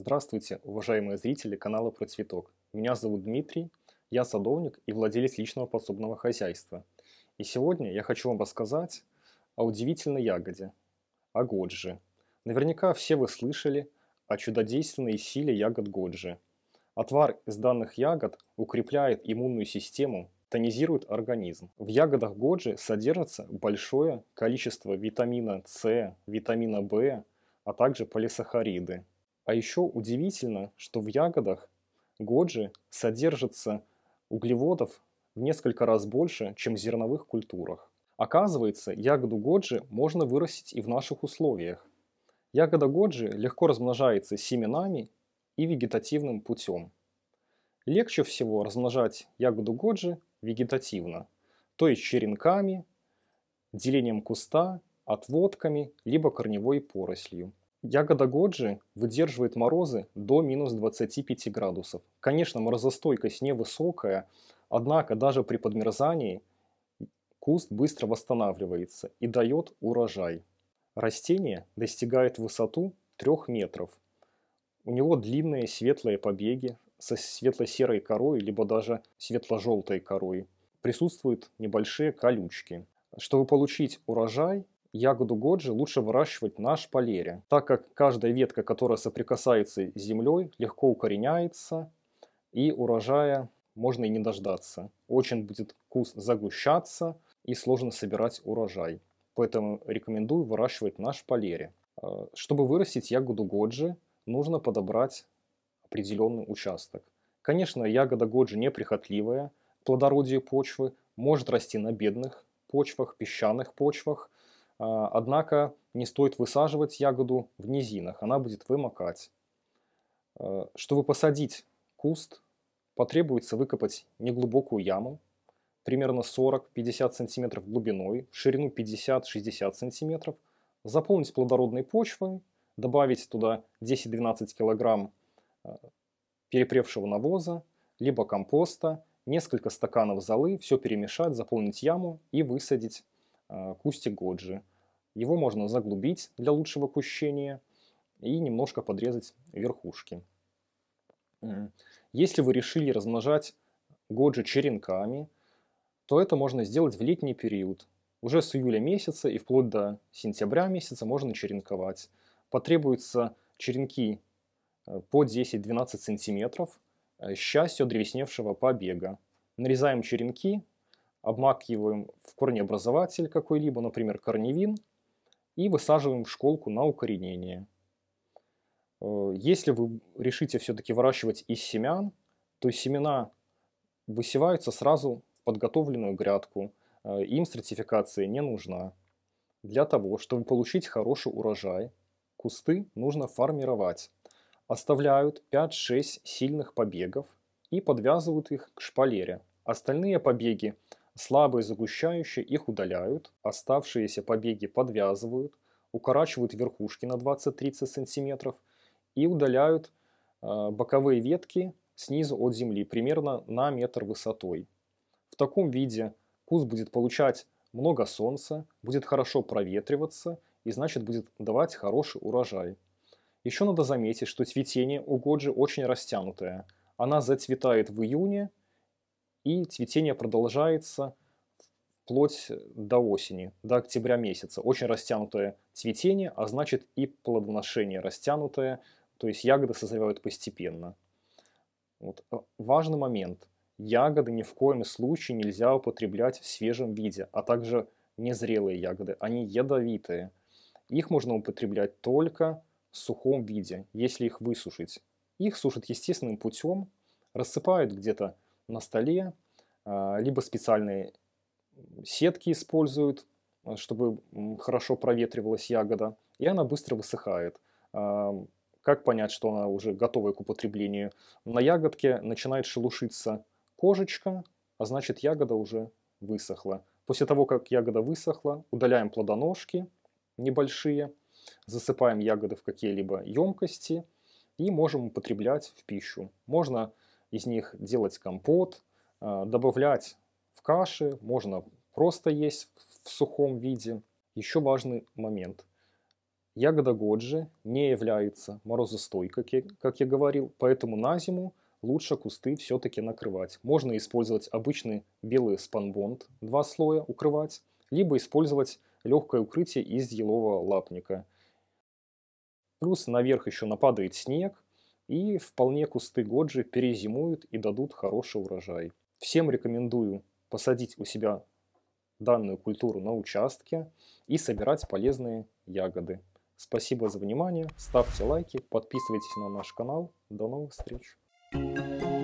Здравствуйте, уважаемые зрители канала Про Цветок. Меня зовут Дмитрий, я садовник и владелец личного подсобного хозяйства. И сегодня я хочу вам рассказать о удивительной ягоде – о годжи. Наверняка все вы слышали о чудодейственной силе ягод годжи. Отвар из данных ягод укрепляет иммунную систему, тонизирует организм. В ягодах годжи содержится большое количество витамина С, витамина В, а также полисахариды – а еще удивительно, что в ягодах годжи содержится углеводов в несколько раз больше, чем в зерновых культурах. Оказывается, ягоду годжи можно вырастить и в наших условиях. Ягода годжи легко размножается семенами и вегетативным путем. Легче всего размножать ягоду годжи вегетативно, то есть черенками, делением куста, отводками, либо корневой порослью. Ягода Годжи выдерживает морозы до минус 25 градусов. Конечно, морозостойкость невысокая, однако даже при подмерзании куст быстро восстанавливается и дает урожай. Растение достигает высоту 3 метров. У него длинные светлые побеги со светло-серой корой, либо даже светло-желтой корой. Присутствуют небольшие колючки. Чтобы получить урожай, Ягоду годжи лучше выращивать на шпалере, так как каждая ветка, которая соприкасается с землей, легко укореняется и урожая можно и не дождаться. Очень будет куст загущаться и сложно собирать урожай. Поэтому рекомендую выращивать на шпалере. А, чтобы вырастить ягоду годжи, нужно подобрать определенный участок. Конечно, ягода годжи неприхотливая, плодородие почвы может расти на бедных почвах, песчаных почвах – а, однако не стоит высаживать ягоду в низинах, она будет вымокать. А, чтобы посадить куст, потребуется выкопать неглубокую яму, примерно 40-50 см глубиной, в ширину 50-60 см, заполнить плодородной почвой, добавить туда 10-12 кг а, перепревшего навоза, либо компоста, несколько стаканов золы, все перемешать, заполнить яму и высадить Э, кусти годжи. Его можно заглубить для лучшего кущения и немножко подрезать верхушки. Если вы решили размножать годжи черенками, то это можно сделать в летний период. Уже с июля месяца и вплоть до сентября месяца можно черенковать. Потребуются черенки э, по 10-12 сантиметров э, с древесневшего побега. Нарезаем черенки, обмакиваем в корнеобразователь какой-либо, например, корневин, и высаживаем в школку на укоренение. Э, если вы решите все-таки выращивать из семян, то семена высеваются сразу в подготовленную грядку, э, им стратификация не нужна. Для того, чтобы получить хороший урожай, кусты нужно формировать. Оставляют 5-6 сильных побегов и подвязывают их к шпалере. Остальные побеги – Слабые загущающие их удаляют, оставшиеся побеги подвязывают, укорачивают верхушки на 20-30 см и удаляют э, боковые ветки снизу от земли, примерно на метр высотой. В таком виде куст будет получать много солнца, будет хорошо проветриваться и значит будет давать хороший урожай. Еще надо заметить, что цветение у годжи очень растянутое. Она зацветает в июне и цветение продолжается вплоть до осени, до октября месяца. Очень растянутое цветение, а значит и плодоношение растянутое, то есть ягоды созревают постепенно. Вот. А, важный момент. Ягоды ни в коем случае нельзя употреблять в свежем виде, а также незрелые ягоды, они ядовитые. Их можно употреблять только в сухом виде, если их высушить. Их сушат естественным путем, рассыпают где-то на столе, а, либо специальные сетки используют, э, чтобы хорошо проветривалась ягода, и она быстро высыхает. А, как понять, что она уже готовая к употреблению? На ягодке начинает шелушиться кожечка, а значит ягода уже высохла. После того, как ягода высохла, удаляем плодоножки небольшие, засыпаем ягоды в какие-либо емкости и можем употреблять в пищу. Можно из них делать компот, э, добавлять в каши, можно просто есть в сухом виде. Еще важный момент. Ягода годжи не является морозостойкой, как я, говорил, поэтому на зиму лучше кусты все-таки накрывать. Можно использовать обычный белый спанбонд, два слоя укрывать, либо использовать легкое укрытие из елового лапника. Плюс наверх еще нападает снег, и вполне кусты Годжи перезимуют и дадут хороший урожай. Всем рекомендую посадить у себя данную культуру на участке и собирать полезные ягоды. Спасибо за внимание, ставьте лайки, подписывайтесь на наш канал. До новых встреч! thank you